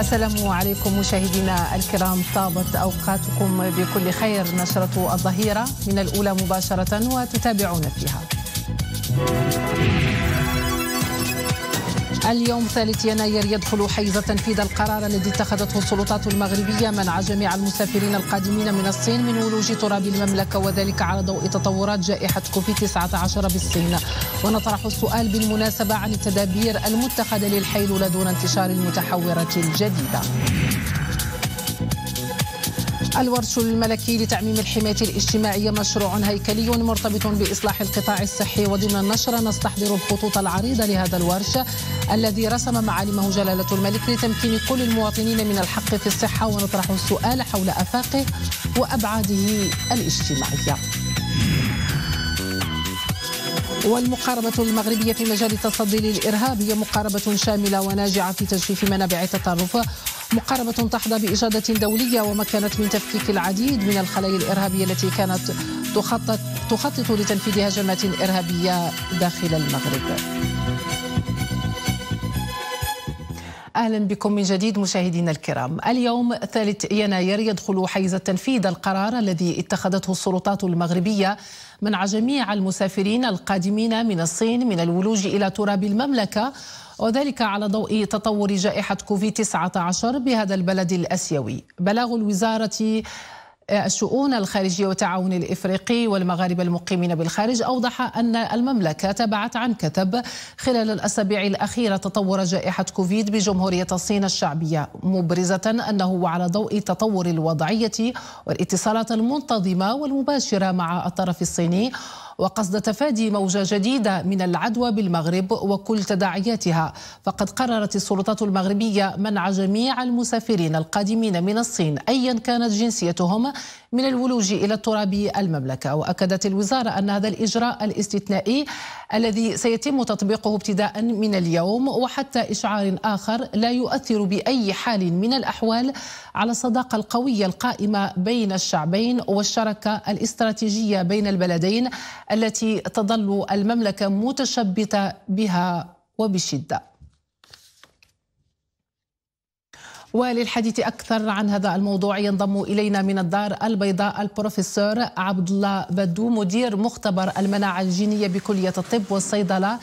السلام عليكم مشاهدينا الكرام طابت اوقاتكم بكل خير نشره الظهيره من الاولى مباشره وتتابعون فيها. اليوم ثالث يناير يدخل حيز تنفيذ القرار الذي اتخذته السلطات المغربية منع جميع المسافرين القادمين من الصين من ولوج تراب المملكة وذلك على ضوء تطورات جائحة كوفيد 19 بالصين ونطرح السؤال بالمناسبة عن التدابير المتخذة للحيلولة دون انتشار المتحورة الجديدة الورش الملكي لتعميم الحماية الاجتماعية مشروع هيكلي مرتبط بإصلاح القطاع الصحي وضمن النشرة نستحضر الخطوط العريضة لهذا الورش الذي رسم معالمه جلالة الملك لتمكين كل المواطنين من الحق في الصحة ونطرح السؤال حول أفاقه وأبعاده الاجتماعية والمقاربة المغربية في مجال التصدي للإرهاب هي مقاربة شاملة وناجعة في تجفيف منابع التطرف مقاربة تحظى بإجادة دولية ومكنت من تفكيك العديد من الخلايا الإرهابية التي كانت تخطط تخطط لتنفيذ هجمات إرهابية داخل المغرب اهلا بكم من جديد مشاهدينا الكرام اليوم ثالث يناير يدخل حيز التنفيذ القرار الذي اتخذته السلطات المغربيه منع جميع المسافرين القادمين من الصين من الولوج الى تراب المملكه وذلك على ضوء تطور جائحة كوفيد 19 بهذا البلد الأسيوي بلاغ الوزارة الشؤون الخارجية والتعاون الإفريقي والمغاربة المقيمين بالخارج أوضح أن المملكة تبعت عن كتب خلال الأسابيع الأخيرة تطور جائحة كوفيد بجمهورية الصين الشعبية مبرزة أنه على ضوء تطور الوضعية والاتصالات المنتظمة والمباشرة مع الطرف الصيني وقصد تفادي موجة جديدة من العدوى بالمغرب وكل تداعياتها فقد قررت السلطات المغربية منع جميع المسافرين القادمين من الصين أيا كانت جنسيتهم من الولوج إلى التراب المملكة وأكدت الوزارة أن هذا الإجراء الاستثنائي الذي سيتم تطبيقه ابتداء من اليوم وحتى إشعار آخر لا يؤثر بأي حال من الأحوال على الصداقة القوية القائمة بين الشعبين والشركة الاستراتيجية بين البلدين التي تظل المملكة متشبته بها وبشده وللحديث أكثر عن هذا الموضوع ينضم إلينا من الدار البيضاء البروفيسور عبد الله بدو مدير مختبر المناعة الجينية بكلية الطب والصيدلة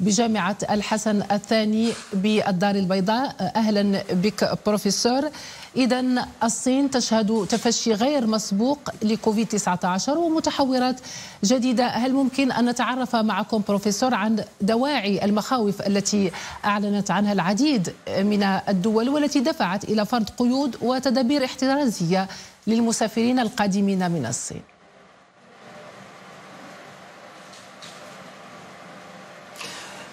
بجامعة الحسن الثاني بالدار البيضاء أهلا بك بروفيسور إذا الصين تشهد تفشي غير مسبوق لكوفيد 19 ومتحورات جديدة هل ممكن أن نتعرف معكم بروفيسور عن دواعي المخاوف التي أعلنت عنها العديد من الدول والتي دفعت إلى فرض قيود وتدابير احترازية للمسافرين القادمين من الصين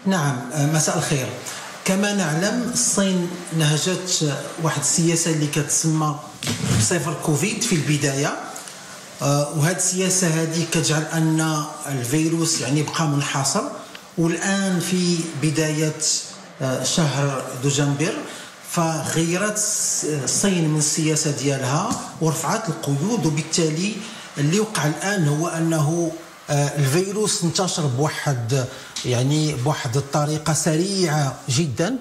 نعم آه، مساء الخير كما نعلم الصين نهجت واحد السياسه اللي كتسمى صفر كوفيد في البدايه آه، وهذه السياسه هذه كتجعل ان الفيروس يعني بقى منحصر والان في بدايه آه، شهر دجنبر فغيرت الصين من السياسه ديالها ورفعت القيود وبالتالي اللي وقع الان هو انه آه، الفيروس انتشر بواحد يعني بواحد الطريقه سريعه جدا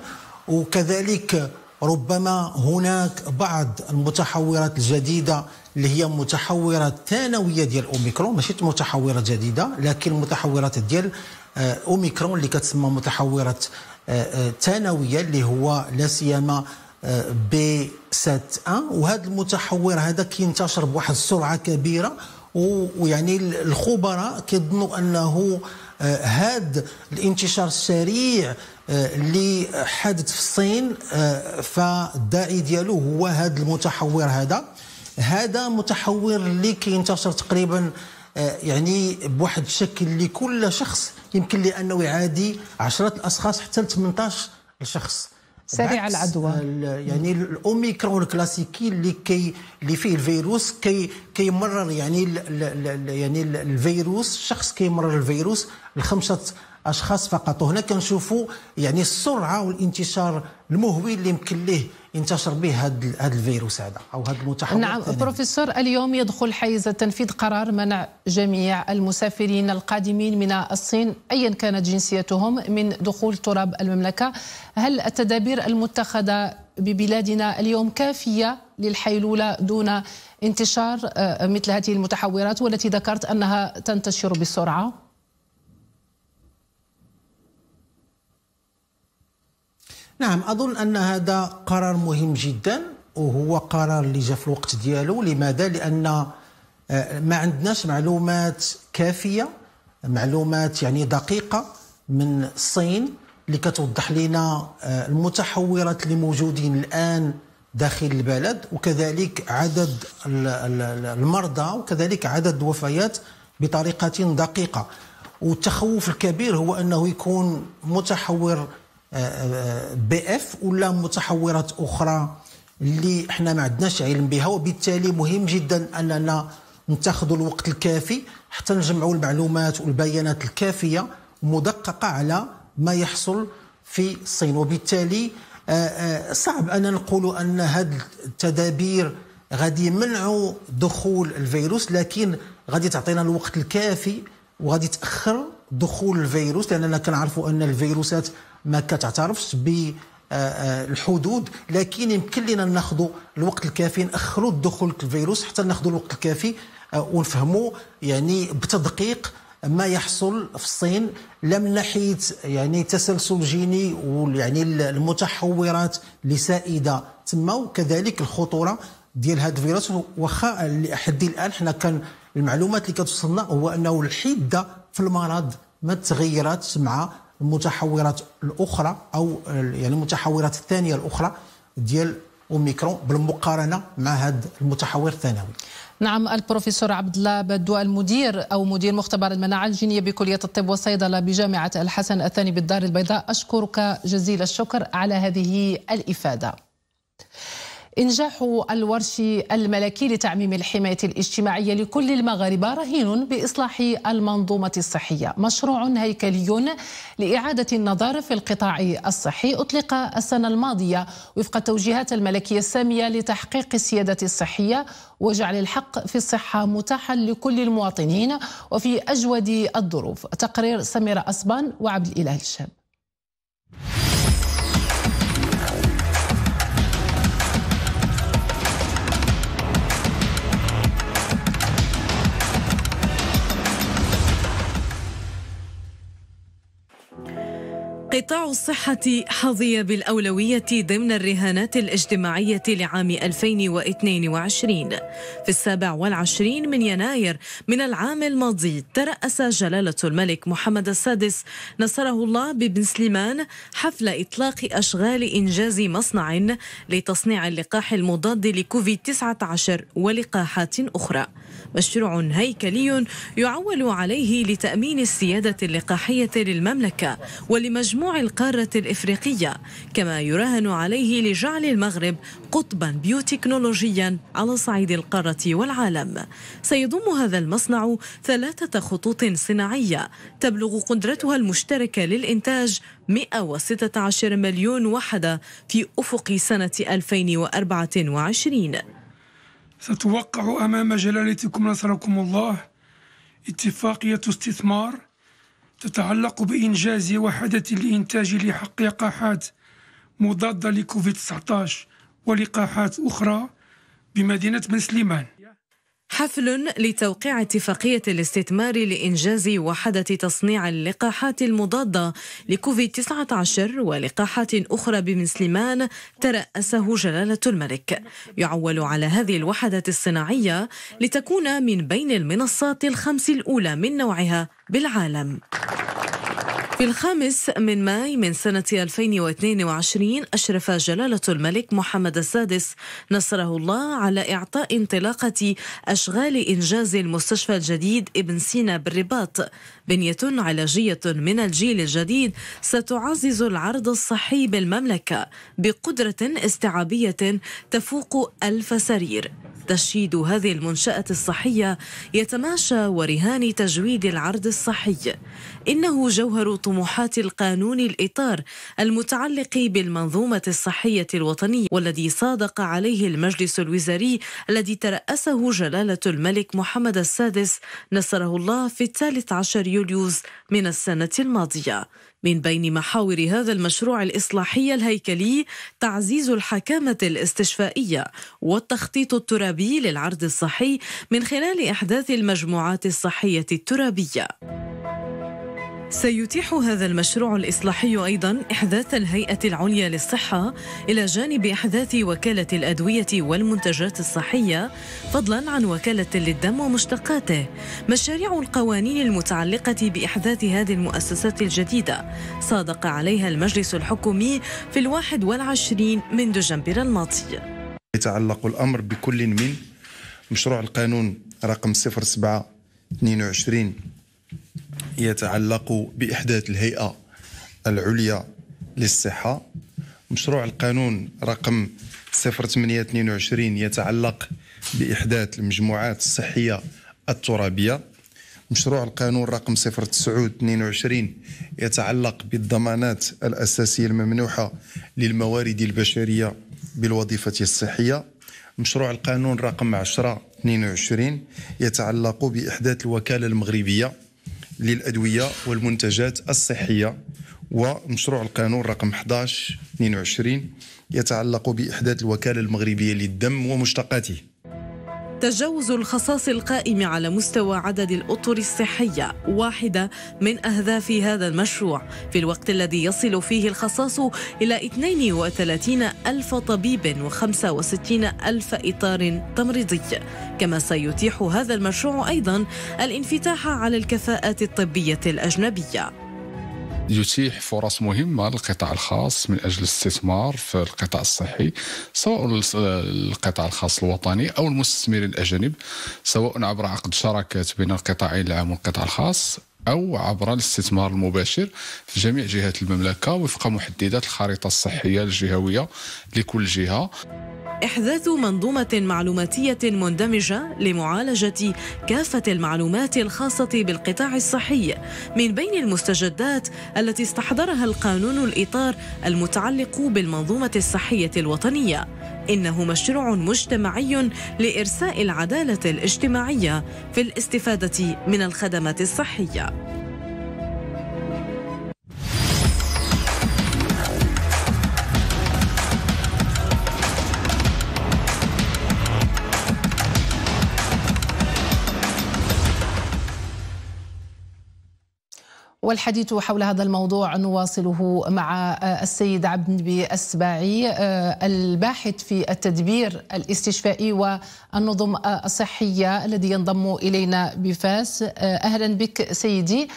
وكذلك ربما هناك بعض المتحورات الجديده اللي هي متحورات ثانويه ديال اوميكرون ماشي متحورات جديده لكن متحورات ديال آه، اوميكرون اللي كتسمى متحورات آه، ثانويه اللي هو لا سيما بي 7 1 وهذا المتحور هذا كينتشر بواحد السرعه كبيره ويعني الخبراء كيظنوا انه هذا آه، الانتشار السريع اللي آه، حدث في الصين آه، فالداعي ديالو هو هذا المتحور هذا هذا متحور اللي كينتشر تقريبا يعني بواحد الشكل اللي كل شخص يمكن لانه يعادي 10 الاشخاص حتى ل 18 شخص سريع العدوى يعني الاوميكرون الكلاسيكي اللي كي اللي فيه الفيروس كي كيمرر يعني ال ال يعني ال الفيروس شخص كيمرر الفيروس لخمسه اشخاص فقط وهنا كنشوفوا يعني السرعه والانتشار المهوي اللي يمكن ليه ينتشر به هذا هذا الفيروس هذا او هذا المتحول نعم بروفيسور اليوم يدخل حيز تنفيذ قرار منع جميع المسافرين القادمين من الصين ايا كانت جنسيتهم من دخول تراب المملكه هل التدابير المتخذه ببلادنا اليوم كافيه للحيلوله دون انتشار آه، مثل هذه المتحورات والتي ذكرت انها تنتشر بسرعه نعم اظن ان هذا قرار مهم جدا وهو قرار اللي جا في الوقت ديالو لماذا لان آه، ما عندناش معلومات كافيه معلومات يعني دقيقه من الصين اللي كتوضح لنا آه، المتحورات اللي موجودين الان داخل البلد وكذلك عدد المرضى وكذلك عدد الوفيات بطريقه دقيقه والتخوف الكبير هو انه يكون متحور آه، آه، آه، بي اف ولا متحورات اخرى اللي احنا ما عندناش علم بها وبالتالي مهم جدا اننا نتخذ الوقت الكافي حتى نجمعوا المعلومات والبيانات الكافيه مدققه على ما يحصل في الصين وبالتالي صعب ان نقول ان هذه التدابير غادي يمنعوا دخول الفيروس لكن غادي تعطينا الوقت الكافي وغادي تاخر دخول الفيروس لاننا كنعرفوا ان الفيروسات ما كتعترفش ب آه، آه، الحدود لكن يمكن لنا ناخذ الوقت الكافي ناخروا دخول الفيروس حتى ناخذ الوقت الكافي آه، ونفهموا يعني بتدقيق ما يحصل في الصين لا من ناحيه يعني تسلسل جيني ويعني المتحورات اللي سائده تما وكذلك الخطوره ديال هذا الفيروس واخا لحد الان حنا كان المعلومات اللي كتوصلنا هو انه الحده في المرض ما تغيرت مع المتحورات الاخرى او يعني المتحورات الثانيه الاخرى ديال اوميكرون بالمقارنه مع هذا المتحور الثانوي نعم البروفيسور عبد الله بدو المدير او مدير مختبر المناعه الجينيه بكليه الطب والصيدله بجامعه الحسن الثاني بالدار البيضاء اشكرك جزيل الشكر على هذه الافاده. إنجاح الورش الملكي لتعميم الحماية الاجتماعية لكل المغاربة رهين بإصلاح المنظومة الصحية مشروع هيكلي لإعادة النظر في القطاع الصحي أطلق السنة الماضية وفق التوجيهات الملكية السامية لتحقيق السيادة الصحية وجعل الحق في الصحة متاحا لكل المواطنين وفي أجود الظروف تقرير سميرة أصبان وعبد الإله الشاب قطاع الصحة حظي بالأولوية ضمن الرهانات الاجتماعية لعام 2022 في السابع والعشرين من يناير من العام الماضي ترأس جلالة الملك محمد السادس نصره الله ببن سليمان حفل إطلاق أشغال إنجاز مصنع لتصنيع اللقاح المضاد لكوفيد 19 ولقاحات أخرى مشروع هيكلي يعول عليه لتأمين السيادة اللقاحية للمملكة ولمجموع القارة الإفريقية كما يراهن عليه لجعل المغرب قطبا بيوتكنولوجيا على صعيد القارة والعالم سيضم هذا المصنع ثلاثة خطوط صناعية تبلغ قدرتها المشتركة للإنتاج 116 مليون وحدة في أفق سنة 2024 ستوقع أمام جلالتكم نصركم الله اتفاقية استثمار تتعلق بإنجاز وحدة الإنتاج لحق لقاحات مضادة لكوفيد-19 ولقاحات أخرى بمدينة بن سليمان حفل لتوقيع اتفاقية الاستثمار لإنجاز وحدة تصنيع اللقاحات المضادة لكوفيد 19 ولقاحات أخرى بمسلمان ترأسه جلالة الملك يعول على هذه الوحدة الصناعية لتكون من بين المنصات الخمس الأولى من نوعها بالعالم في الخامس من ماي من سنة 2022 أشرف جلالة الملك محمد السادس نصره الله على إعطاء انطلاقة أشغال إنجاز المستشفى الجديد ابن سينا بالرباط بنية علاجية من الجيل الجديد ستعزز العرض الصحي بالمملكة بقدرة استيعابية تفوق ألف سرير تشييد هذه المنشأة الصحية يتماشى ورهان تجويد العرض الصحي إنه جوهر طموحات القانون الإطار المتعلق بالمنظومة الصحية الوطنية والذي صادق عليه المجلس الوزاري الذي ترأسه جلالة الملك محمد السادس نصره الله في الثالث عشر يوليوز من السنة الماضية من بين محاور هذا المشروع الإصلاحي الهيكلي تعزيز الحكامة الاستشفائية والتخطيط الترابي للعرض الصحي من خلال إحداث المجموعات الصحية الترابية سيتيح هذا المشروع الإصلاحي أيضا إحداث الهيئة العليا للصحة إلى جانب إحداث وكالة الأدوية والمنتجات الصحية فضلا عن وكالة للدم ومشتقاته مشاريع القوانين المتعلقة بإحداث هذه المؤسسات الجديدة صادق عليها المجلس الحكومي في الواحد والعشرين من دجنبر الماضي يتعلق الأمر بكل من مشروع القانون رقم 07 22 يتعلق بإحداث الهيئة العليا للصحة مشروع القانون رقم 0822 يتعلق بإحداث المجموعات الصحية الترابية مشروع القانون رقم 0922 يتعلق بالضمانات الأساسية الممنوحة للموارد البشرية بالوظيفة الصحية مشروع القانون رقم 10 22 يتعلق بإحداث الوكالة المغربية للأدوية والمنتجات الصحية ومشروع القانون رقم 11 22 يتعلق بإحداث الوكالة المغربية للدم ومشتقاته تجاوز الخصاص القائم على مستوى عدد الأطر الصحية واحدة من أهداف هذا المشروع في الوقت الذي يصل فيه الخصاص إلى 32 ألف طبيب و65 ألف إطار تمريضي كما سيتيح هذا المشروع أيضا الانفتاح على الكفاءات الطبية الأجنبية يتيح فرص مهمة للقطاع الخاص من أجل الاستثمار في القطاع الصحي سواء القطاع الخاص الوطني أو المستثمرين الأجانب سواء عبر عقد شراكات بين القطاعين العام والقطاع الخاص أو عبر الاستثمار المباشر في جميع جهات المملكة وفق محددات الخريطة الصحية الجهوية لكل جهة إحداث منظومة معلوماتية مندمجة لمعالجة كافة المعلومات الخاصة بالقطاع الصحي من بين المستجدات التي استحضرها القانون الإطار المتعلق بالمنظومة الصحية الوطنية إنه مشروع مجتمعي لإرساء العدالة الاجتماعية في الاستفادة من الخدمات الصحية والحديث حول هذا الموضوع نواصله مع آه، السيد عبد النبي السباعي آه، الباحث في التدبير الاستشفائي والنظم آه، الصحية الذي ينضم إلينا بفاس أهلا بك سيدي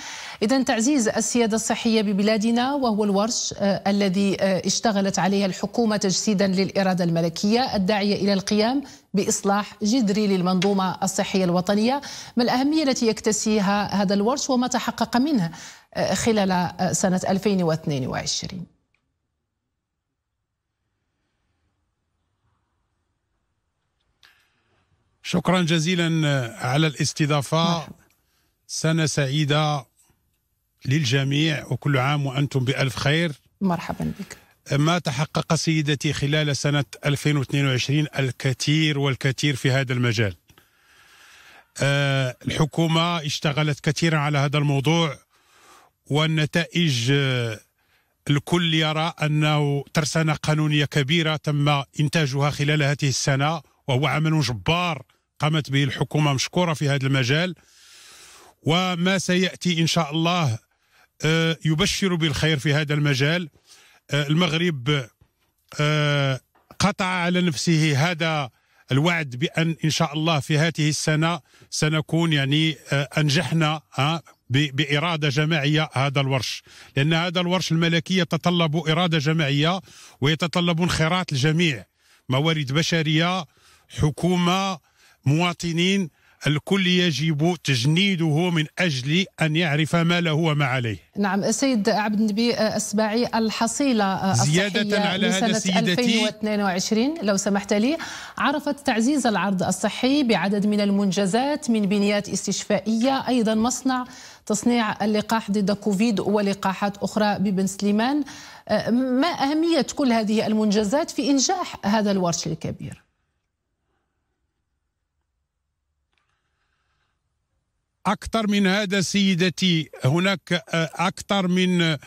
إذا تعزيز السيادة الصحية ببلادنا وهو الورش آه، الذي آه، اشتغلت عليه الحكومة تجسيدا للإرادة الملكية الداعية إلى القيام بإصلاح جذري للمنظومة الصحية الوطنية ما الأهمية التي يكتسيها هذا الورش وما تحقق منه آه، خلال سنة 2022 شكرا جزيلا على الاستضافه سنه سعيده للجميع وكل عام وأنتم بألف خير مرحبا بك ما تحقق سيدتي خلال سنة 2022 الكثير والكثير في هذا المجال آه، الحكومة اشتغلت كثيرا على هذا الموضوع والنتائج آه، الكل يرى أنه ترسانة قانونية كبيرة تم إنتاجها خلال هذه السنة وهو عمل جبار قامت به الحكومة مشكورة في هذا المجال وما سيأتي إن شاء الله آه، يبشر بالخير في هذا المجال آه، المغرب آه، قطع على نفسه هذا الوعد بان ان شاء الله في هذه السنه سنكون يعني انجحنا باراده جماعيه هذا الورش لان هذا الورش الملكي يتطلب اراده جماعيه ويتطلب انخراط الجميع موارد بشريه حكومه مواطنين الكل يجب تجنيده من أجل أن يعرف ما له وما عليه نعم السيد عبد النبي السباعي الحصيلة آه، زيادة على هذا سيدتي 2022 لو سمحت لي عرفت تعزيز العرض الصحي بعدد من المنجزات من بنيات استشفائية أيضا مصنع تصنيع اللقاح ضد كوفيد ولقاحات أخرى ببن سليمان آه، ما أهمية كل هذه المنجزات في إنجاح هذا الورش الكبير؟ اكثر من هذا سيدتي هناك آه، اكثر من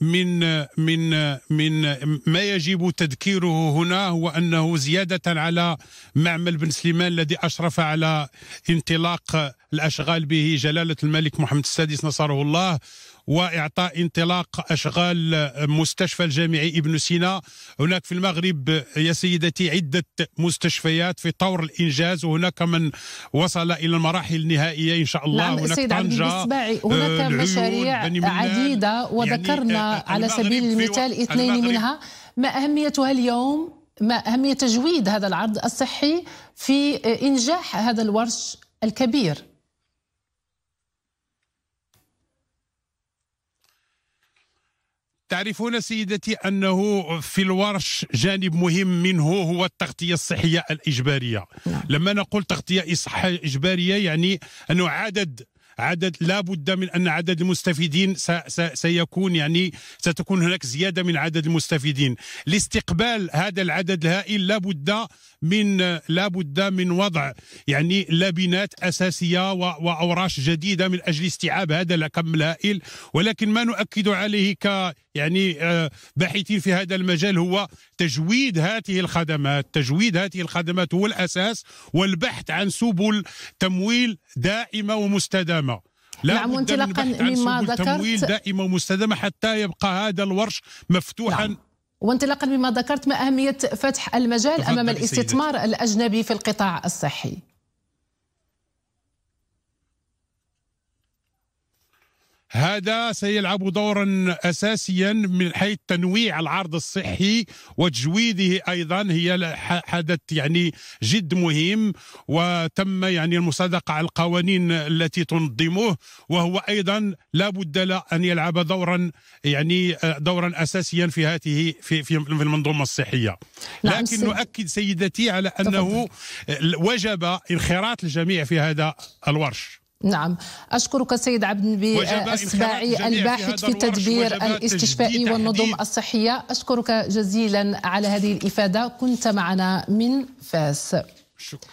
من من من ما يجب تذكيره هنا هو انه زياده على معمل بن سليمان الذي اشرف على انطلاق الاشغال به جلاله الملك محمد السادس نصره الله واعطاء انطلاق اشغال مستشفى الجامعي ابن سينا هناك في المغرب يا سيدتي عده مستشفيات في طور الانجاز وهناك من وصل الى المراحل النهائيه ان شاء الله نعم هناك سيد عبد آه، هناك مشاريع عديده يعني، وذكرنا يعني على سبيل المثال اثنين منها ما اهميتها اليوم ما اهميه تجويد هذا العرض الصحي في انجاح هذا الورش الكبير تعرفون سيدتي أنه في الورش جانب مهم منه هو التغطية الصحية الإجبارية نعم. لما نقول تغطية صحية إجبارية يعني أنه عدد عدد لا بد من أن عدد المستفيدين سيكون يعني ستكون هناك زيادة من عدد المستفيدين لاستقبال هذا العدد الهائل لا بد من لا بد من وضع يعني لبنات أساسية وأوراش جديدة من أجل استيعاب هذا الكم الهائل ولكن ما نؤكد عليه ك يعني آه، باحثين في هذا المجال هو تجويد هذه الخدمات تجويد هذه الخدمات هو الأساس والبحث عن سبل تمويل دائمة ومستدامة لا منطلقا نعم، مما ذكرت تمويل دائمة ومستدامة حتى يبقى هذا الورش مفتوحا نعم. وانطلاقا مما ذكرت ما أهمية فتح المجال أمام الاستثمار سيدتي. الأجنبي في القطاع الصحي هذا سيلعب دورا اساسيا من حيث تنويع العرض الصحي وتجويده ايضا هي حدث يعني جد مهم وتم يعني المصادقه على القوانين التي تنظمه وهو ايضا لا بد له ان يلعب دورا يعني آه، دورا اساسيا في هذه في في المنظومه الصحيه نعم، لكن نؤكد سيدتي على انه وجب انخراط الجميع في هذا الورش نعم أشكرك سيد عبد النبي السباعي آه، الباحث في التدبير الاستشفائي والنظم الصحية أشكرك جزيلا على هذه الإفادة كنت معنا من فاس شكرا.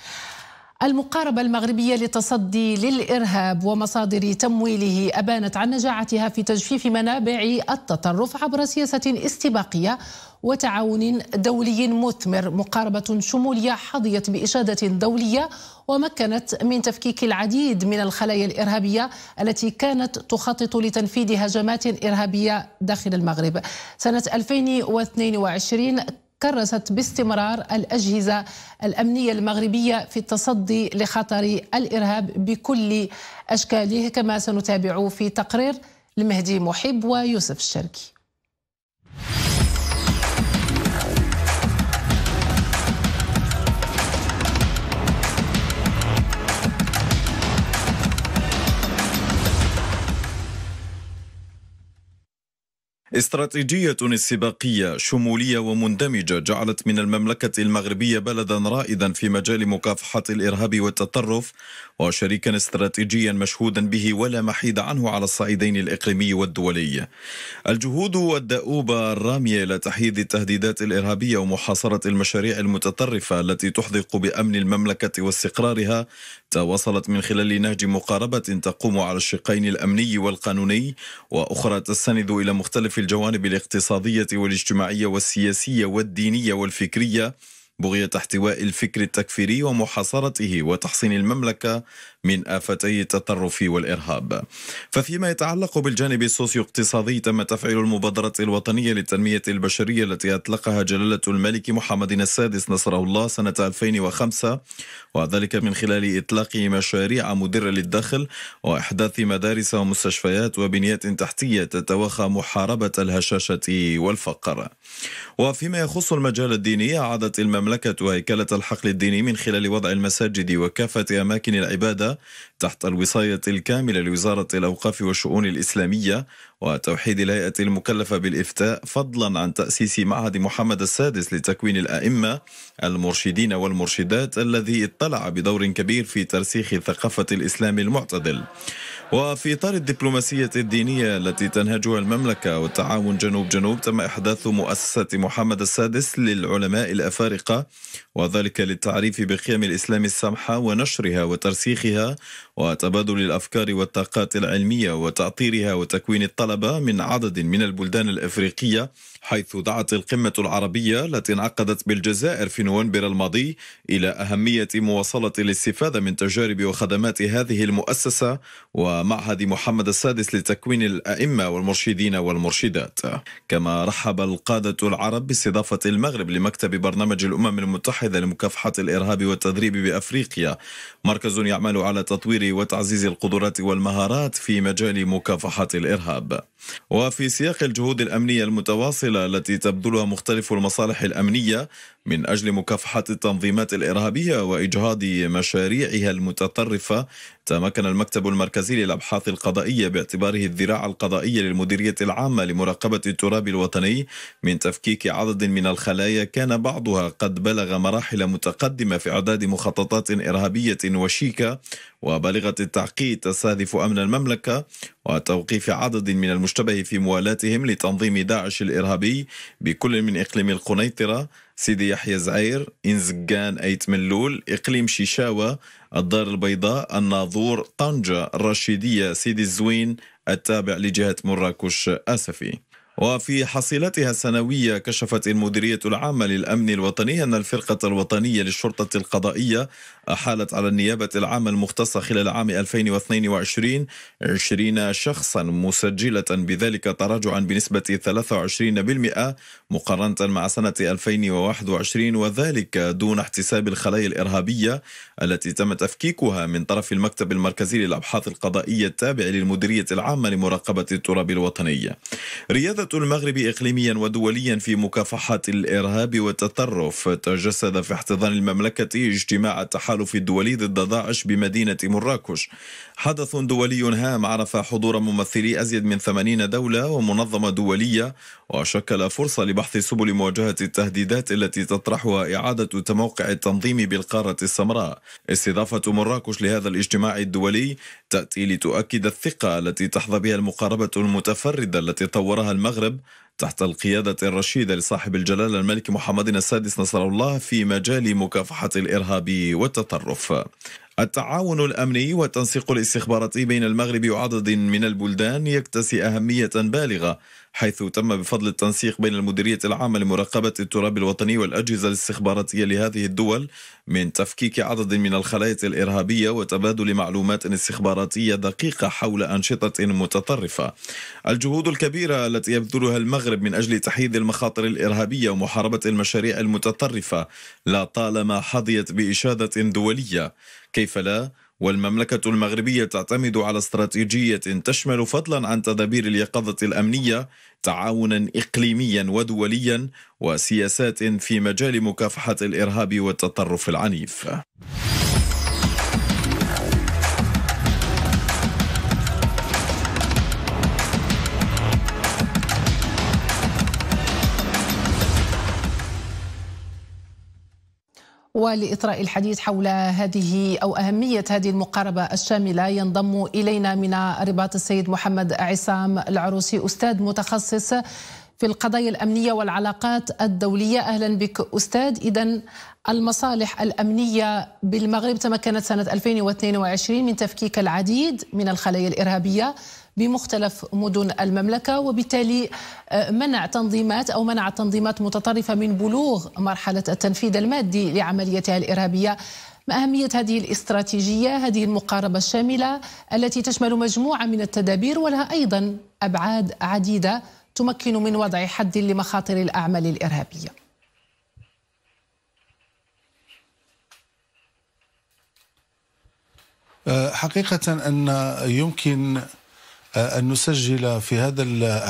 المقاربة المغربية لتصدي للإرهاب ومصادر تمويله أبانت عن نجاعتها في تجفيف منابع التطرف عبر سياسة استباقية وتعاون دولي مثمر مقاربة شمولية حظيت بإشادة دولية ومكنت من تفكيك العديد من الخلايا الإرهابية التي كانت تخطط لتنفيذ هجمات إرهابية داخل المغرب سنة 2022 كرست باستمرار الأجهزة الأمنية المغربية في التصدي لخطر الإرهاب بكل أشكاله كما سنتابع في تقرير المهدي محب ويوسف الشركي استراتيجية استباقية شمولية ومندمجة جعلت من المملكة المغربية بلدا رائدا في مجال مكافحة الإرهاب والتطرف وشريكا استراتيجيا مشهودا به ولا محيد عنه على الصعيدين الإقليمي والدولي الجهود والدؤوبة الرامية إلى تحييد التهديدات الإرهابية ومحاصرة المشاريع المتطرفة التي تحدق بأمن المملكة واستقرارها تواصلت من خلال نهج مقاربة تقوم على الشقين الأمني والقانوني وأخرى تستند إلى مختلف في الجوانب الاقتصادية والاجتماعية والسياسية والدينية والفكرية بغية احتواء الفكر التكفيري ومحاصرته وتحصين المملكة من آفتي التطرف والإرهاب ففيما يتعلق بالجانب السوسيو اقتصادي تم تفعيل المبادرة الوطنية للتنمية البشرية التي أطلقها جلالة الملك محمد السادس نصره الله سنة 2005 وذلك من خلال إطلاق مشاريع مدرة للدخل وإحداث مدارس ومستشفيات وبنيات تحتية تتوخى محاربة الهشاشة والفقر وفيما يخص المجال الديني أعادت المملكة هيكلة الحقل الديني من خلال وضع المساجد وكافة أماكن العبادة تحت الوصاية الكاملة لوزارة الأوقاف والشؤون الإسلامية وتوحيد الهيئة المكلفة بالإفتاء فضلا عن تأسيس معهد محمد السادس لتكوين الأئمة المرشدين والمرشدات الذي اطلع بدور كبير في ترسيخ ثقافة الإسلام المعتدل وفي إطار الدبلوماسية الدينية التي تنهجها المملكة والتعاون جنوب جنوب تم إحداث مؤسسة محمد السادس للعلماء الأفارقة وذلك للتعريف بقيم الإسلام السمحة ونشرها وترسيخها وتبادل الأفكار والطاقات العلمية وتعطيرها وتكوين الطلبة من عدد من البلدان الأفريقية حيث دعت القمة العربية التي انعقدت بالجزائر في نوفمبر الماضي إلى أهمية مواصلة الاستفادة من تجارب وخدمات هذه المؤسسة ومعهد محمد السادس لتكوين الأئمة والمرشدين والمرشدات كما رحب القادة العرب باستضافة المغرب لمكتب برنامج الأمم المتحدة لمكافحة الإرهاب والتدريب بأفريقيا مركز يعمل على تطوير وتعزيز القدرات والمهارات في مجال مكافحة الإرهاب وفي سياق الجهود الأمنية المتواصلة التي تبذلها مختلف المصالح الأمنية من أجل مكافحة التنظيمات الإرهابية وإجهاض مشاريعها المتطرفة تمكن المكتب المركزي للأبحاث القضائية باعتباره الذراع القضائية للمديرية العامة لمراقبة التراب الوطني من تفكيك عدد من الخلايا كان بعضها قد بلغ مراحل متقدمة في إعداد مخططات إرهابية وشيكة وبلغت التعقيد تستهدف أمن المملكة وتوقيف عدد من المشتبه في موالاتهم لتنظيم داعش الإرهابي بكل من إقليم القنيطرة سيدي يحيى زعير إنزقان أيت ملول إقليم شيشاوة الدار البيضاء الناظور طنجة الرشيدية سيدي الزوين التابع لجهة مراكش آسفي وفي حصيلتها السنوية كشفت المديرية العامة للأمن الوطني أن الفرقة الوطنية للشرطة القضائية أحالت على النيابة العامة المختصة خلال عام 2022 20 شخصا مسجلة بذلك تراجعا بنسبة 23% مقارنة مع سنة 2021 وذلك دون احتساب الخلايا الإرهابية التي تم تفكيكها من طرف المكتب المركزي للأبحاث القضائية التابع للمديرية العامة لمراقبة التراب الوطني ريادة التاسس المغرب إقليميا ودوليا في مكافحة الإرهاب والتطرف تجسد في احتضان المملكة اجتماع التحالف الدولي ضد داعش بمدينة مراكش حدث دولي هام عرف حضور ممثلي أزيد من 80 دولة ومنظمة دولية وشكل فرصة لبحث سبل مواجهة التهديدات التي تطرحها إعادة تموقع التنظيم بالقارة السمراء استضافة مراكش لهذا الاجتماع الدولي تأتي لتؤكد الثقة التي تحظى بها المقاربة المتفردة التي طورها المغرب تحت القيادة الرشيدة لصاحب الجلالة الملك محمد السادس نصر الله في مجال مكافحة الإرهاب والتطرف التعاون الأمني والتنسيق الاستخباراتي بين المغرب وعدد من البلدان يكتسي أهمية بالغة حيث تم بفضل التنسيق بين المديرية العامة لمراقبة التراب الوطني والأجهزة الاستخباراتية لهذه الدول من تفكيك عدد من الخلايا الإرهابية وتبادل معلومات استخباراتية دقيقة حول أنشطة متطرفة الجهود الكبيرة التي يبذلها المغرب من أجل تحييد المخاطر الإرهابية ومحاربة المشاريع المتطرفة لا طالما حظيت بإشادة دولية كيف لا؟ والمملكة المغربية تعتمد على استراتيجية تشمل فضلا عن تدابير اليقظة الأمنية تعاونا إقليميا ودوليا وسياسات في مجال مكافحة الإرهاب والتطرف العنيف ولإطراء الحديث حول هذه أو أهمية هذه المقاربة الشاملة ينضم إلينا من رباط السيد محمد عصام العروسي أستاذ متخصص في القضايا الأمنية والعلاقات الدولية أهلا بك أستاذ إذا المصالح الأمنية بالمغرب تمكنت سنة 2022 من تفكيك العديد من الخلايا الإرهابية بمختلف مدن المملكة وبالتالي آه، منع تنظيمات أو منع تنظيمات متطرفة من بلوغ مرحلة التنفيذ المادي لعمليتها الإرهابية ما أهمية هذه الاستراتيجية هذه المقاربة الشاملة التي تشمل مجموعة من التدابير ولها أيضا أبعاد عديدة تمكن من وضع حد لمخاطر الأعمال الإرهابية آه، حقيقة أن يمكن أن نسجل في هذا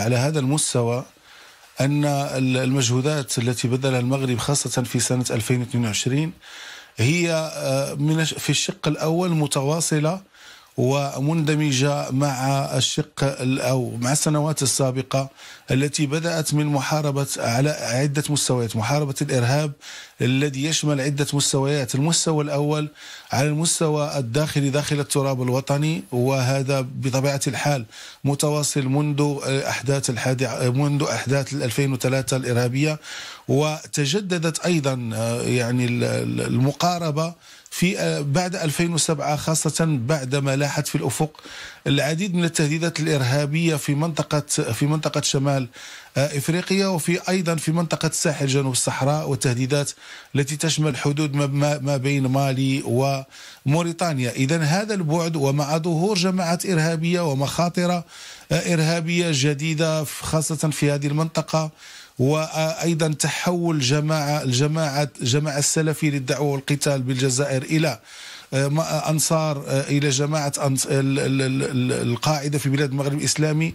على هذا المستوى أن المجهودات التي بذلها المغرب خاصة في سنة 2022 هي آه، من في الشق الأول متواصلة ومندمجة مع الشق أو مع السنوات السابقة التي بدأت من محاربة على عدة مستويات محاربة الإرهاب الذي يشمل عدة مستويات المستوى الأول على المستوى الداخلي داخل التراب الوطني وهذا بطبيعة الحال متواصل منذ أحداث الحادي منذ أحداث 2003 الإرهابية وتجددت أيضا آه، يعني المقاربة في آه، بعد 2007 خاصة بعدما لاحت في الأفق العديد من التهديدات الإرهابية في منطقة في منطقة شمال إفريقيا وفي أيضا في منطقة الساحل جنوب الصحراء والتهديدات التي تشمل حدود ما بين مالي وموريتانيا إذا هذا البعد ومع ظهور جماعات إرهابية ومخاطر إرهابية جديدة خاصة في هذه المنطقة وايضا تحول جماعه الجماعه الجماعه السلفي للدعوه والقتال بالجزائر الى آه، آه، أنصار آه، إلى جماعة القاعدة في بلاد المغرب الإسلامي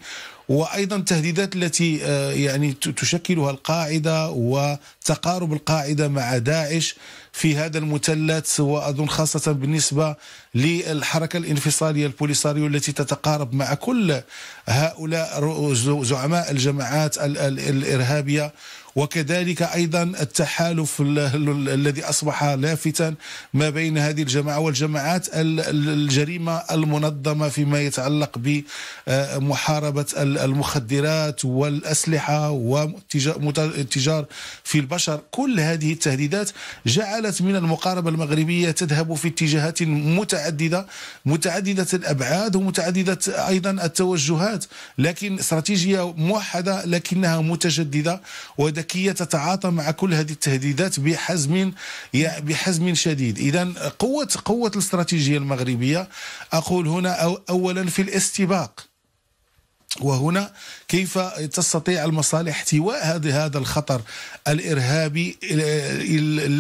وايضا التهديدات التي يعني تشكلها القاعده وتقارب القاعده مع داعش في هذا المثلث واظن خاصه بالنسبه للحركه الانفصاليه البوليساريو التي تتقارب مع كل هؤلاء زعماء الجماعات الارهابيه وكذلك أيضا التحالف الذي أصبح لافتا ما بين هذه الجماعة والجماعات الجريمة المنظمة فيما يتعلق بمحاربة المخدرات والأسلحة والتجار في البشر كل هذه التهديدات جعلت من المقاربة المغربية تذهب في اتجاهات متعددة متعددة الأبعاد ومتعددة أيضا التوجهات لكن استراتيجية موحدة لكنها متجددة و ذكيه تتعاطى مع كل هذه التهديدات بحزم بحزم شديد اذا قوه قوه الاستراتيجيه المغربيه اقول هنا اولا في الاستباق وهنا كيف تستطيع المصالح احتواء هذا هذا الخطر الارهابي آه،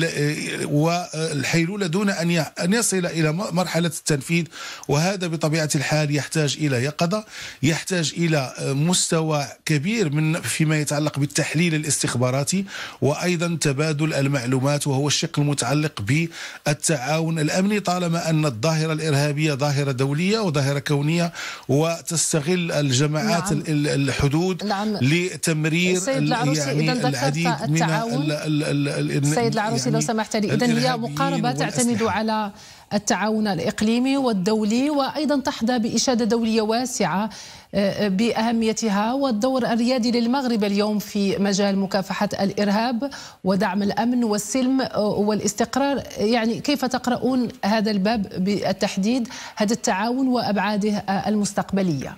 آه، والحيلوله دون ان ان يصل الى مرحله التنفيذ وهذا بطبيعه الحال يحتاج الى يقظه يحتاج الى مستوى كبير من فيما يتعلق بالتحليل الاستخباراتي وايضا تبادل المعلومات وهو الشق المتعلق بالتعاون الامني طالما ان الظاهره الارهابيه ظاهره دوليه وظاهره كونيه وتستغل الجماعه إجراءات نعم. الحدود نعم. لتمرير السيد العروسي يعني إذا العديد من السيد العروسي يعني لو سمحت لي إذا هي مقاربة تعتمد على التعاون الإقليمي والدولي وأيضا تحظى بإشادة دولية واسعة آه، آه، باهميتها والدور الريادي للمغرب اليوم في مجال مكافحه الارهاب ودعم الامن والسلم آه، والاستقرار يعني كيف تقرؤون هذا الباب بالتحديد هذا التعاون وابعاده المستقبليه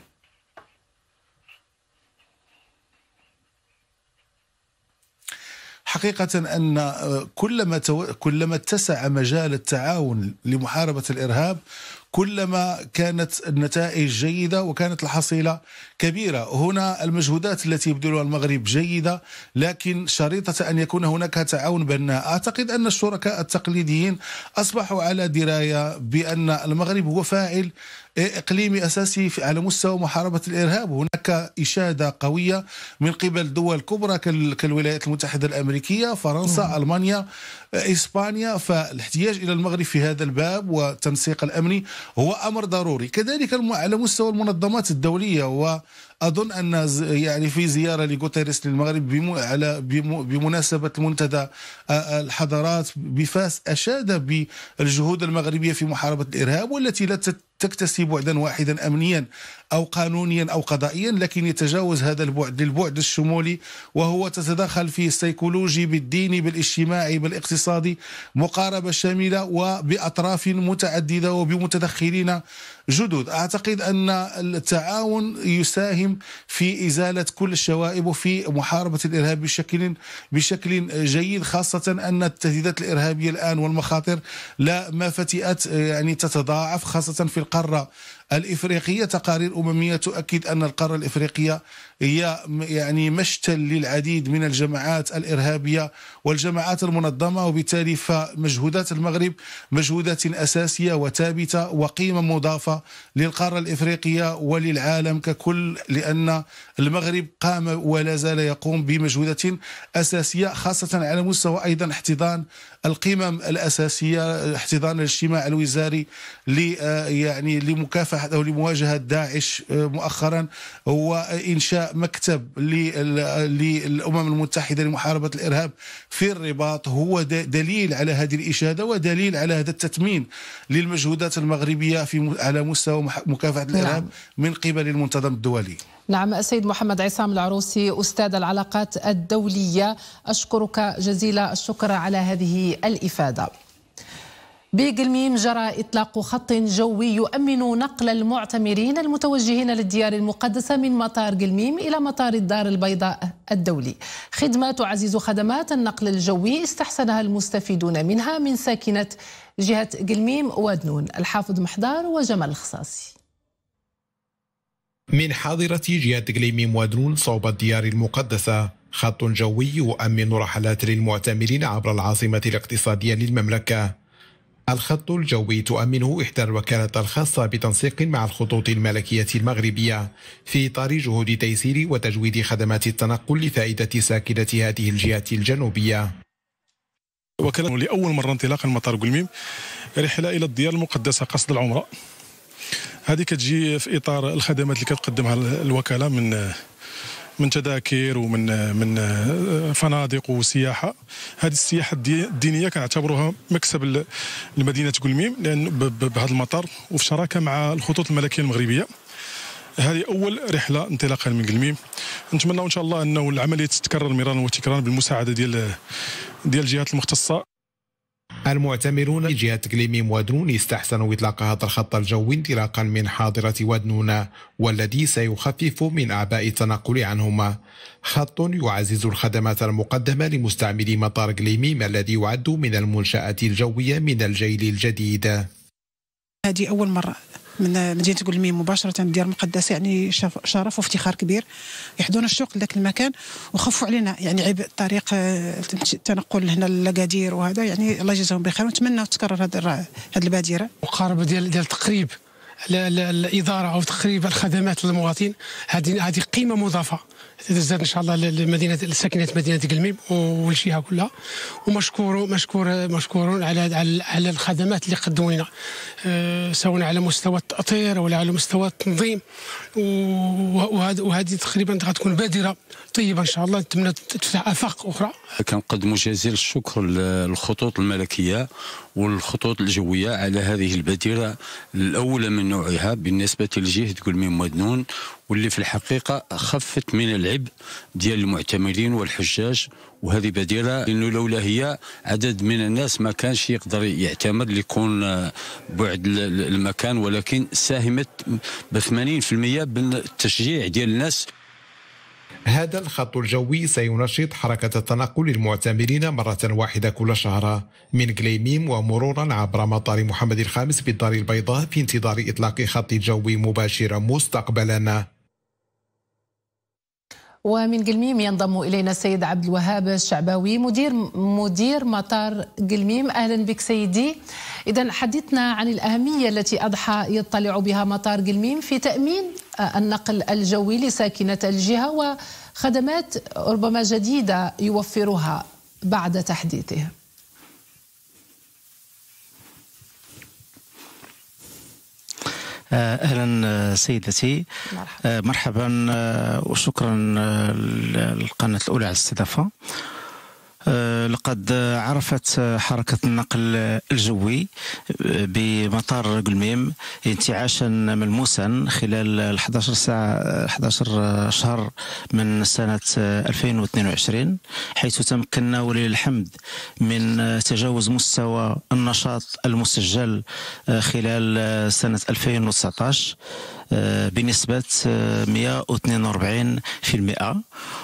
حقيقة أن آه، كلما كلما اتسع مجال التعاون لمحاربة الإرهاب كلما كانت النتائج جيدة وكانت الحصيلة كبيرة هنا المجهودات التي يبذلها المغرب جيدة لكن شريطة أن يكون هناك تعاون بناء أعتقد أن الشركاء التقليديين أصبحوا على دراية بأن المغرب هو فاعل إقليمي أساسي على مستوى محاربة الإرهاب هناك إشادة قوية من قبل دول كبرى كالولايات المتحدة الأمريكية فرنسا ألمانيا إسبانيا فالاحتياج إلى المغرب في هذا الباب والتنسيق الأمني هو امر ضروري كذلك على مستوى المنظمات الدوليه واظن ان يعني في زياره لغوتيريس للمغرب بمو على بمو بمناسبه المنتدى الحضارات بفاس اشاد بالجهود المغربيه في محاربه الارهاب والتي لا تكتسي بعدا واحدا امنيا أو قانونيا أو قضائيا لكن يتجاوز هذا البعد للبعد الشمولي وهو تتدخل في السيكولوجي بالديني بالاجتماعي بالاقتصادي مقاربة شاملة وبأطراف متعددة وبمتدخلين جدد أعتقد أن التعاون يساهم في إزالة كل الشوائب وفي محاربة الإرهاب بشكل بشكل جيد خاصة أن التهديدات الإرهابية الآن والمخاطر لا ما فتئت يعني تتضاعف خاصة في القارة الإفريقية تقارير أممية تؤكد أن القارة الإفريقية هي يعني مشتل للعديد من الجماعات الإرهابية والجماعات المنظمة وبالتالي فمجهودات المغرب مجهودات أساسية وثابتة وقيمة مضافة للقارة الإفريقية وللعالم ككل لأن المغرب قام ولا زال يقوم بمجهودات أساسية خاصة على مستوى أيضا احتضان القمم الأساسية احتضان الاجتماع الوزاري آه، يعني لمكافحة جهده لمواجهة داعش آه، مؤخرا هو إنشاء مكتب للأمم المتحدة لمحاربة الإرهاب في الرباط هو دليل على هذه الإشادة ودليل على هذا التثمين للمجهودات المغربية في على مستوى مكافحة نعم. الإرهاب نعم. من قبل المنتظم الدولي نعم السيد محمد عصام العروسي أستاذ العلاقات الدولية أشكرك جزيل الشكر على هذه الإفادة بقلميم جرى إطلاق خط جوي يؤمن نقل المعتمرين المتوجهين للديار المقدسة من مطار قلميم إلى مطار الدار البيضاء الدولي خدمة تعزز خدمات النقل الجوي استحسنها المستفيدون منها من ساكنة جهة قلميم ودنون الحافظ محضار وجمال الخصاصي من حاضرة جهة قليميم ودنون صوب الديار المقدسة خط جوي يؤمن رحلات للمعتمرين عبر العاصمة الاقتصادية للمملكة الخط الجوي تؤمنه إحدى الوكالات الخاصة بتنسيق مع الخطوط الملكية المغربية في إطار جهود تيسير وتجويد خدمات التنقل لفائدة ساكنة هذه الجهة الجنوبية وكان لأول مرة انطلاقا مطار قلميم رحلة إلى الديار المقدسة قصد العمرة هذه كتجي في إطار الخدمات اللي كتقدمها الوكالة من من تذاكر ومن من آه، فنادق وسياحه هذه السياحه الدينيه كنعتبروها مكسب لمدينه قلميم لان بهذا المطار وفي شراكه مع الخطوط الملكيه المغربيه هذه اول رحله انطلاقا من قلميم نتمنى ان شاء الله انه العمليه تتكرر مرارا وتكرارا بالمساعده ديال ديال الجهات المختصه المعتمرون جهة تكليم وادنون استحسنوا إطلاق هذا الخط الجوي انطلاقا من حاضرة وادنون والذي سيخفف من أعباء التنقل عنهما خط يعزز الخدمات المقدمة لمستعملي مطار كليميم الذي يعد من المنشآت الجوية من الجيل الجديد هذه أول مرة من مدينه قلميم مباشره ديار مقدسه يعني شرف وافتخار كبير يحضون الشوق لذاك المكان وخفوا علينا يعني عبء طريق التنقل آه، هنا لكادير وهذا يعني الله يجزاهم بخير ونتمنى تكرر هذه البادره مقاربه ديال ديال تقريب الاداره او تقريب الخدمات للمواطن هذه هذه قيمه مضافه تزداد ان شاء الله لمدينه ساكنه مدينه قلميم والجهه كلها ومشكور مشكور مشكورون على على الخدمات اللي قدموا لنا آه، سواء على مستوى التاطير ولا على مستوى التنظيم وهذه تقريبا غتكون بادره طيبه ان شاء الله نتمنى تفتح افاق اخرى كنقدموا جزيل الشكر للخطوط الملكيه والخطوط الجويه على هذه البادره الاولى من نوعها بالنسبه لجهه قلميم ودنون واللي في الحقيقة خفت من العبء ديال المعتمرين والحجاج وهذه بديرة لأنه لولا هي عدد من الناس ما كانش يقدر يعتمر ليكون آه، بعد المكان ولكن ساهمت ب 80% بالتشجيع ديال الناس هذا الخط الجوي سينشط حركة التنقل المعتمرين مرة واحدة كل شهر من قليميم ومرورا عبر مطار محمد الخامس بالدار البيضاء في انتظار إطلاق خط جوي مباشر مستقبلا ومن قلميم ينضم الينا السيد عبد الوهاب الشعباوي مدير مدير مطار قلميم اهلا بك سيدي اذا حدثنا عن الاهميه التي اضحى يطلع بها مطار قلميم في تامين آه، النقل الجوي لساكنه الجهه وخدمات ربما جديده يوفرها بعد تحديثه آه، اهلا آه، سيدتي مرحبا, آه، مرحبا وشكرا للقناه الاولى على الاستضافه آه، لقد عرفت حركة النقل الجوي آه، بمطار قلميم انتعاشا ملموسا خلال 11 ساعة 11 شهر من سنة 2022 حيث تمكنا ولله الحمد من تجاوز مستوى النشاط المسجل آه، خلال سنة 2019 آه، بنسبة 142% آه،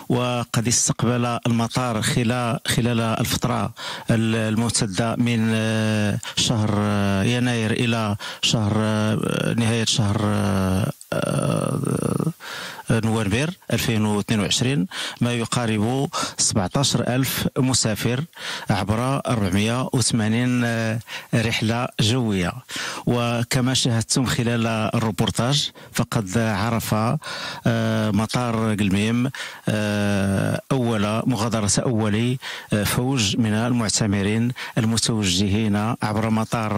وقد استقبل المطار خلال خلال الفترة الممتدة من آه، شهر يناير إلى شهر نهاية شهر نوفمبر 2022 ما يقارب 17000 مسافر عبر 480 آه، رحله جويه وكما شاهدتم خلال الروبورتاج فقد عرف آه، مطار قلميم آه، اول مغادره اولي فوج من المعتمرين المتوجهين عبر مطار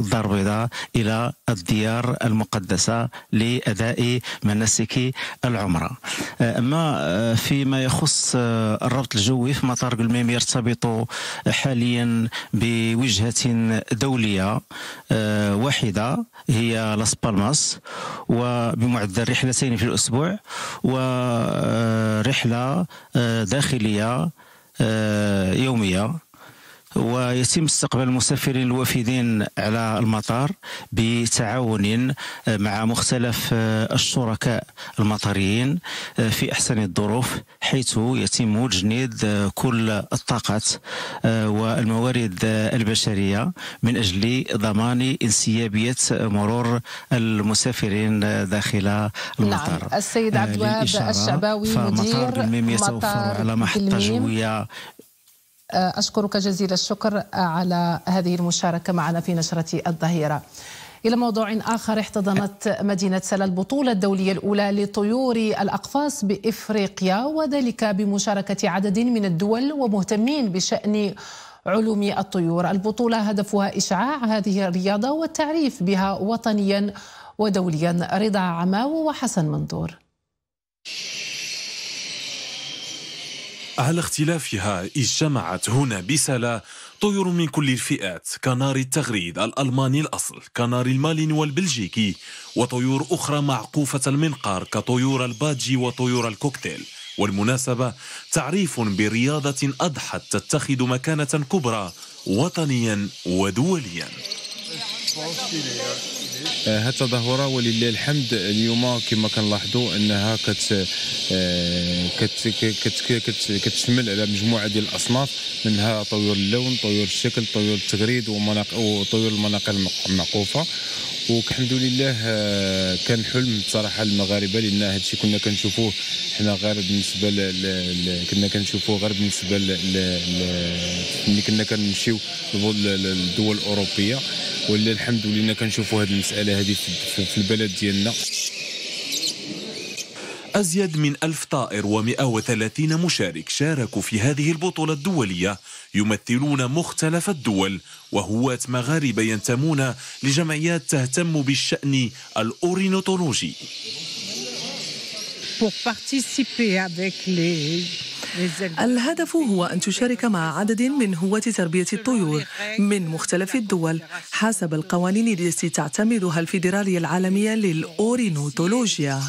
الدار البيضاء الى الديار المقدسه لاداء مناسك العمرة آه، أما آه، فيما يخص آه، الربط الجوي في مطار قلميم يرتبط حاليا بوجهة دولية واحدة هي لاس بالماس وبمعدل رحلتين في الأسبوع ورحلة داخلية يومية ويتم استقبال المسافرين الوافدين على المطار بتعاون آه، مع مختلف آه، الشركاء المطريين آه، في احسن الظروف حيث يتم تجنيد كل الطاقات والموارد البشريه من اجل ضمان انسيابيه مرور المسافرين داخل المطار نعم. السيد عبد الوهاب الشعباوي مدير مطار يتوفر على محطه جويه آه، أشكرك جزيل الشكر آه، على هذه المشاركة معنا في نشرة الظهيرة إلى موضوع آخر احتضنت مدينة سلا البطولة الدولية الأولى لطيور الأقفاص بإفريقيا وذلك بمشاركة عدد من الدول ومهتمين بشأن علوم الطيور البطولة هدفها إشعاع هذه الرياضة والتعريف بها وطنيا ودوليا رضا عماو وحسن منظور على اختلافها اجتمعت هنا بسلا طيور من كل الفئات كنار التغريد الألماني الأصل كنار المالين والبلجيكي وطيور أخرى معقوفة المنقار كطيور الباجي وطيور الكوكتيل والمناسبة تعريف برياضة أضحت تتخذ مكانة كبرى وطنيا ودوليا هذه آه، التظاهره ولله الحمد اليوم كما كنلاحظوا انها آه، كت كت كت كت كتشمل على مجموعه ديال الاصناف منها طيور اللون طيور الشكل طيور التغريد وطيور المناقل المعقوفه والحمد لله آه، كان حلم بصراحه المغاربه لان هادشي كنا كنشوفوه حنا غير بالنسبه ل... ل... كنا كنشوفوه غير بالنسبه ل... ملي كنا كنمشيو للدول الاوروبيه ولا الحمد لله كنشوفوا هذه المساله هذه في البلد ديالنا أزيد من ألف طائر و130 مشارك شاركوا في هذه البطولة الدولية يمثلون مختلف الدول وهواة مغاربة ينتمون لجمعيات تهتم بالشأن الأورينوتولوجي الهدف هو أن تشارك مع عدد من هواة تربية الطيور من مختلف الدول حسب القوانين التي تعتمدها الفيدرالية العالمية للأورينوتولوجيا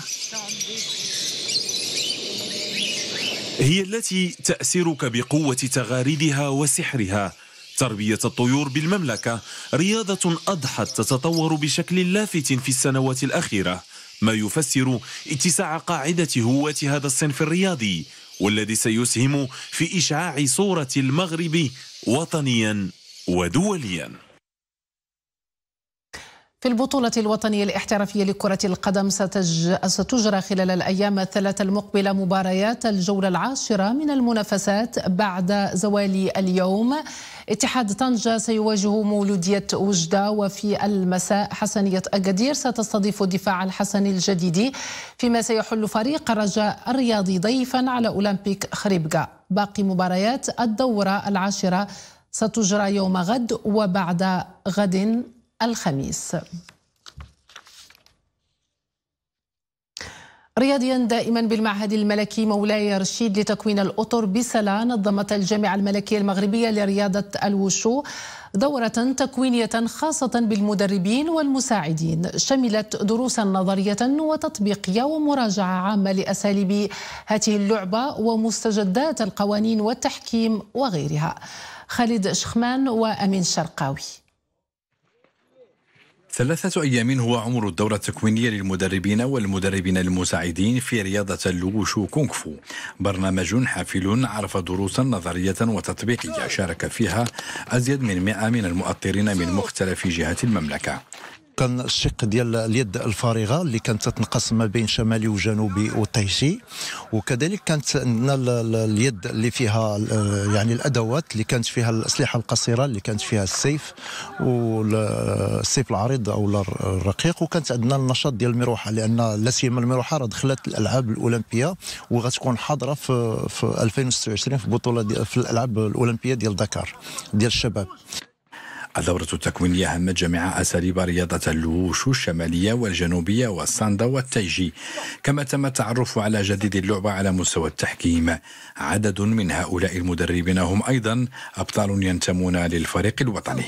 هي التي تأسرك بقوة تغاريدها وسحرها تربية الطيور بالمملكة رياضة أضحت تتطور بشكل لافت في السنوات الأخيرة ما يفسر اتساع قاعدة هواة هذا الصنف الرياضي والذي سيسهم في إشعاع صورة المغرب وطنيا ودوليا في البطولة الوطنية الاحترافية لكرة القدم ستج... ستجرى خلال الأيام الثلاثة المقبلة مباريات الجولة العاشرة من المنافسات بعد زوال اليوم اتحاد طنجة سيواجه مولودية وجدة وفي المساء حسنية أكادير ستستضيف دفاع الحسن الجديدي فيما سيحل فريق الرجاء الرياضي ضيفا على أولمبيك خريبكا باقي مباريات الدورة العاشرة ستجرى يوم غد وبعد غد الخميس رياضيا دائما بالمعهد الملكي مولاي رشيد لتكوين الاطر بسلا نظمت الجامعه الملكيه المغربيه لرياضه الوشو دورة تكوينية خاصة بالمدربين والمساعدين شملت دروسا نظرية وتطبيقية ومراجعة عامة لأساليب هذه اللعبة ومستجدات القوانين والتحكيم وغيرها خالد شخمان وأمين شرقاوي ثلاثة أيام هو عمر الدورة التكوينية للمدربين والمدربين المساعدين في رياضة الوشو كونغ فو برنامج حافل عرف دروسا نظرية وتطبيقية شارك فيها أزيد من مئة من المؤطرين من مختلف جهات المملكة كان الشق ديال اليد الفارغه اللي كانت تتنقسم ما بين شمالي وجنوبي وطيشي وكذلك كانت عندنا اليد اللي فيها يعني الادوات اللي كانت فيها الاسلحه القصيره اللي كانت فيها السيف والسيف العريض او الرقيق وكانت عندنا النشاط ديال المروحه لان لا سيما المروحه راه دخلت الالعاب الاولمبيه وغتكون حاضره في, في 2026 في بطوله في الالعاب الاولمبيه ديال دكار ديال الشباب الدورة التكوينية همت جميع أساليب رياضة الوشو الشمالية والجنوبية والساندا والتيجي كما تم التعرف على جديد اللعبة على مستوى التحكيم عدد من هؤلاء المدربين هم أيضا أبطال ينتمون للفريق الوطني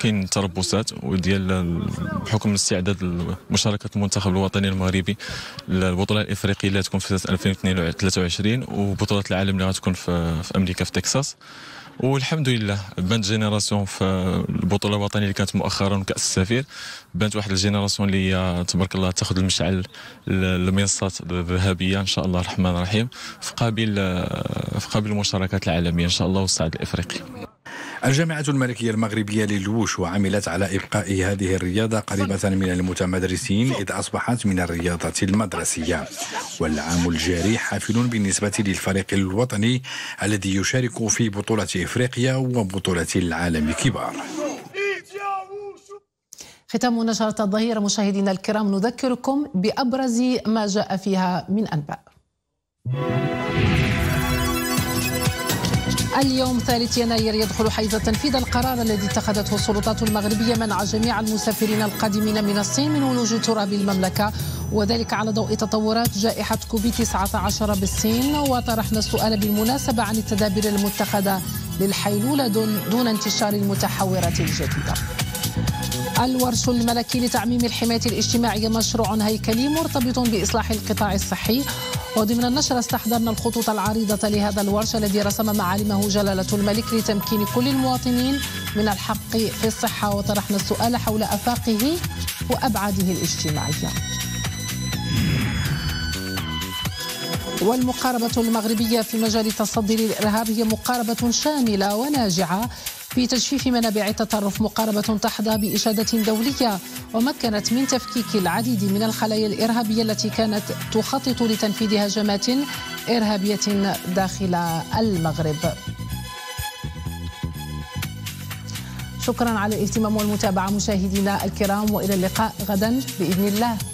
كاين تربصات وديال بحكم استعداد مشاركه المنتخب الوطني المغربي للبطوله الافريقيه اللي غتكون في 2023 وبطوله العالم اللي غتكون في امريكا في تكساس والحمد لله بانت جينيراسيون في البطوله الوطنيه اللي كانت مؤخرا كاس السفير بانت واحد الجينيراسيون اللي هي تبارك الله تاخذ المشعل المنصات الذهبيه ان شاء الله الرحمن الرحيم في قابل في قابل المشاركات العالميه ان شاء الله والصعيد الافريقي الجامعة الملكية المغربية للوش وعملت على إبقاء هذه الرياضة قريبة من المتمدرسين إذ أصبحت من الرياضة المدرسية والعام الجاري حافل بالنسبة للفريق الوطني الذي يشارك في بطولة إفريقيا وبطولة العالم كبار ختام نشرة الظهيرة مشاهدينا الكرام نذكركم بأبرز ما جاء فيها من أنباء اليوم 3 يناير يدخل حيز تنفيذ القرار الذي اتخذته السلطات المغربية منع جميع المسافرين القادمين من الصين من ولوج تراب المملكة وذلك على ضوء تطورات جائحة كوفيد 19 بالصين وطرحنا السؤال بالمناسبة عن التدابير المتخذة للحيلولة دون انتشار المتحورات الجديدة الورش الملكي لتعميم الحماية الاجتماعية مشروع هيكلي مرتبط بإصلاح القطاع الصحي وضمن النشر استحضرنا الخطوط العريضة لهذا الورش الذي رسم معالمه جلالة الملك لتمكين كل المواطنين من الحق في الصحة وطرحنا السؤال حول أفاقه وأبعاده الاجتماعية والمقاربة المغربية في مجال التصدي للإرهاب هي مقاربة شاملة وناجعة في تجفيف منابع التطرف مقاربة تحظى بإشادة دولية ومكنت من تفكيك العديد من الخلايا الإرهابية التي كانت تخطط لتنفيذ هجمات إرهابية داخل المغرب شكرا على الاهتمام والمتابعة مشاهدينا الكرام وإلى اللقاء غدا بإذن الله